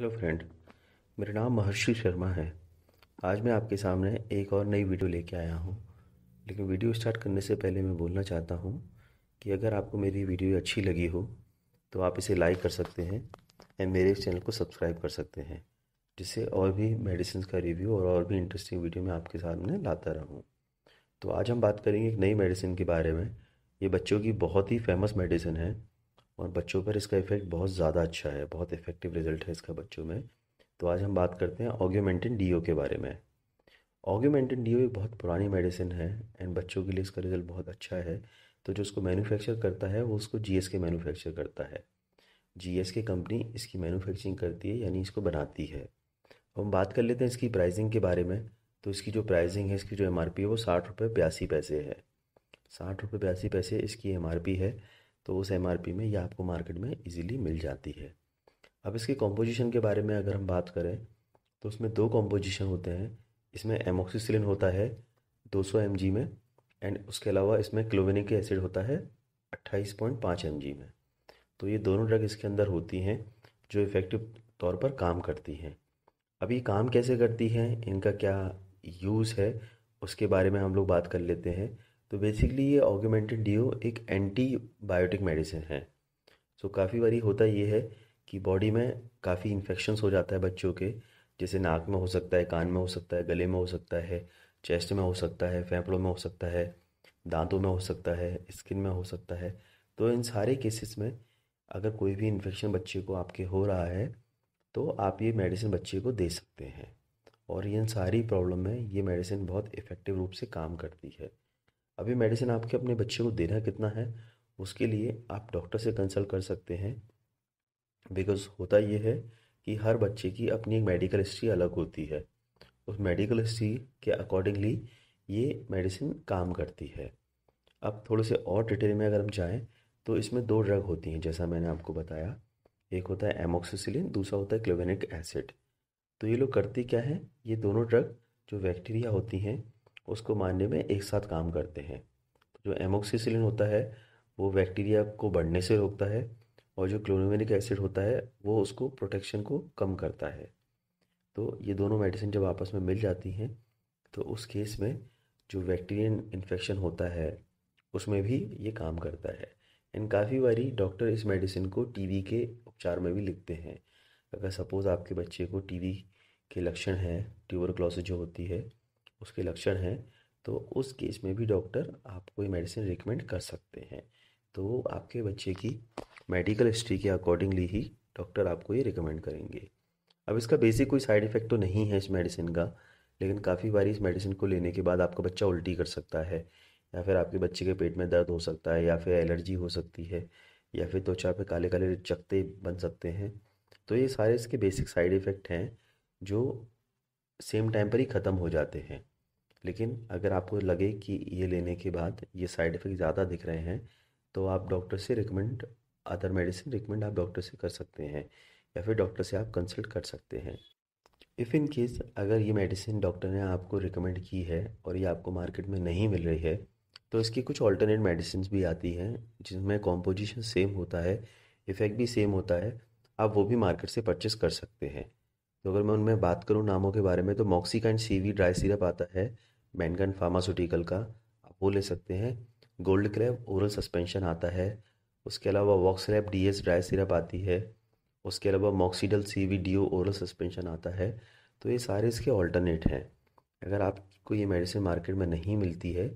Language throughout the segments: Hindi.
हेलो फ्रेंड मेरा नाम महर्षि शर्मा है आज मैं आपके सामने एक और नई वीडियो लेके आया हूँ लेकिन वीडियो स्टार्ट करने से पहले मैं बोलना चाहता हूँ कि अगर आपको मेरी वीडियो अच्छी लगी हो तो आप इसे लाइक कर सकते हैं एंड मेरे चैनल को सब्सक्राइब कर सकते हैं जिससे और भी मेडिसिन का रिव्यू और और भी इंटरेस्टिंग वीडियो मैं आपके सामने लाता रहूँ तो आज हम बात करेंगे एक नई मेडिसिन के बारे में ये बच्चों की बहुत ही फेमस मेडिसिन है और बच्चों पर इसका इफ़ेक्ट बहुत ज़्यादा अच्छा है बहुत इफ़ेक्टिव रिजल्ट है इसका बच्चों में तो आज हम बात करते हैं ऑग्यूमेंटिन डीओ के बारे में ऑग्यूमेंटिन डीओ एक बहुत पुरानी मेडिसिन है एंड बच्चों के लिए इसका रिज़ल्ट बहुत अच्छा है तो जो उसको मैन्युफैक्चर करता है वो उसको जी के मैन्युफैक्चर करता है जी के कंपनी इसकी मैनुफेक्चरिंग करती है यानी इसको बनाती है हम बात कर लेते हैं इसकी प्राइसिंग के बारे में तो इसकी जो प्राइसिंग है इसकी जो एम है वो साठ रुपये बयासी पैसे है साठ रुपये बयासी पैसे इसकी एम है तो उस एम में यह आपको मार्केट में ईजिली मिल जाती है अब इसके कॉम्पोजिशन के बारे में अगर हम बात करें तो उसमें दो कॉम्पोजिशन होते हैं इसमें एमोक्सीसिलिन होता है 200 सौ में एंड उसके अलावा इसमें क्लोविनिक एसिड होता है 28.5 पॉइंट में तो ये दोनों ड्रग इसके अंदर होती हैं जो इफ़ेक्टिव तौर पर काम करती हैं अब ये काम कैसे करती हैं इनका क्या यूज़ है उसके बारे में हम लोग बात कर लेते हैं तो बेसिकली ये ऑगमेंटेड डीओ एक एंटीबायोटिक मेडिसिन है सो so, काफ़ी बारी होता ये है कि बॉडी में काफ़ी इन्फेक्शन्स हो जाता है बच्चों के जैसे नाक में हो सकता है कान में हो सकता है गले में हो सकता है चेस्ट में हो सकता है फेफड़ों में हो सकता है दांतों में हो सकता है स्किन में हो सकता है तो इन सारे केसेस में अगर कोई भी इन्फेक्शन बच्चे को आपके हो रहा है तो आप ये मेडिसिन बच्चे को दे सकते हैं और इन सारी प्रॉब्लम में ये मेडिसिन बहुत इफ़ेक्टिव रूप से काम करती है अभी मेडिसिन आपके अपने बच्चे को देना कितना है उसके लिए आप डॉक्टर से कंसल्ट कर सकते हैं बिकॉज होता ये है कि हर बच्चे की अपनी एक मेडिकल हिस्ट्री अलग होती है उस मेडिकल हिस्ट्री के अकॉर्डिंगली ये मेडिसिन काम करती है अब थोड़े से और डिटेल में अगर हम जाएँ तो इसमें दो ड्रग होती हैं जैसा मैंने आपको बताया एक होता है एमोक्सिसिलिन दूसरा होता है क्लोवेनिक एसिड तो ये लोग करती क्या है ये दोनों ड्रग जो बैक्टीरिया होती हैं उसको मारने में एक साथ काम करते हैं जो एमोक्सीसिलिन होता है वो बैक्टीरिया को बढ़ने से रोकता है और जो क्लोरोमिनिक एसिड होता है वो उसको प्रोटेक्शन को कम करता है तो ये दोनों मेडिसिन जब आपस में मिल जाती हैं तो उस केस में जो बैक्टीरियन इन्फेक्शन होता है उसमें भी ये काम करता है एंड काफ़ी बारी डॉक्टर इस मेडिसिन को टीबी के उपचार में भी लिखते हैं अगर सपोज़ आपके बच्चे को टीबी के लक्षण हैं ट्यूबरक्लोसिस जो होती है उसके लक्षण हैं तो उस केस में भी डॉक्टर आपको ये मेडिसिन रिकमेंड कर सकते हैं तो आपके बच्चे की मेडिकल हिस्ट्री के अकॉर्डिंगली ही डॉक्टर आपको ये रिकमेंड करेंगे अब इसका बेसिक कोई साइड इफ़ेक्ट तो नहीं है इस मेडिसिन का लेकिन काफ़ी बारी इस मेडिसिन को लेने के बाद आपका बच्चा उल्टी कर सकता है या फिर आपके बच्चे के पेट में दर्द हो सकता है या फिर एलर्जी हो सकती है या फिर त्वचा पे काले काले चकते बन सकते हैं तो ये सारे इसके बेसिक साइड इफ़ेक्ट हैं जो सेम टाइम पर ही ख़त्म हो जाते हैं लेकिन अगर आपको लगे कि ये लेने के बाद ये साइड इफ़ेक्ट ज़्यादा दिख रहे हैं तो आप डॉक्टर से रिकमेंड अदर मेडिसिन रिकमेंड आप डॉक्टर से कर सकते हैं या फिर डॉक्टर से आप कंसल्ट कर सकते हैं इफ़ इन केस अगर ये मेडिसिन डॉक्टर ने आपको रिकमेंड की है और ये आपको मार्केट में नहीं मिल रही है तो इसकी कुछ ऑल्टरनेट मेडिसिन भी आती हैं जिनमें कॉम्पोजिशन सेम होता है इफ़ेक्ट भी सेम होता है आप वो भी मार्केट से परचेस कर सकते हैं तो अगर मैं उनमें बात करूँ नामों के बारे में तो मॉक्सिका एंड सीवी ड्राई सिरप आता है मैनगन फार्मास्यूटिकल का आप वो ले सकते हैं गोल्ड क्रैप ओरल सस्पेंशन आता है उसके अलावा वॉक्सरैप डी एस ड्राई सिरप आती है उसके अलावा मॉक्सीडल C V D O oral suspension आता है तो ये सारे इसके ऑल्टरनेट हैं अगर आपको ये मेडिसिन मार्केट में नहीं मिलती है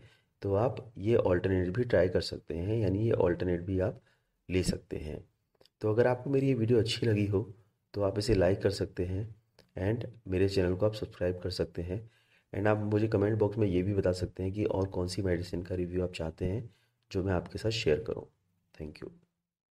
तो आप ये ऑल्टरनेट भी ट्राई कर सकते हैं यानी ये ऑल्टरनेट भी आप ले सकते हैं तो अगर आपको मेरी ये वीडियो अच्छी लगी हो तो आप इसे लाइक कर सकते हैं एंड मेरे चैनल को आप सब्सक्राइब कर सकते हैं एंड आप मुझे कमेंट बॉक्स में ये भी बता सकते हैं कि और कौन सी मेडिसिन का रिव्यू आप चाहते हैं जो मैं आपके साथ शेयर करूँ थैंक यू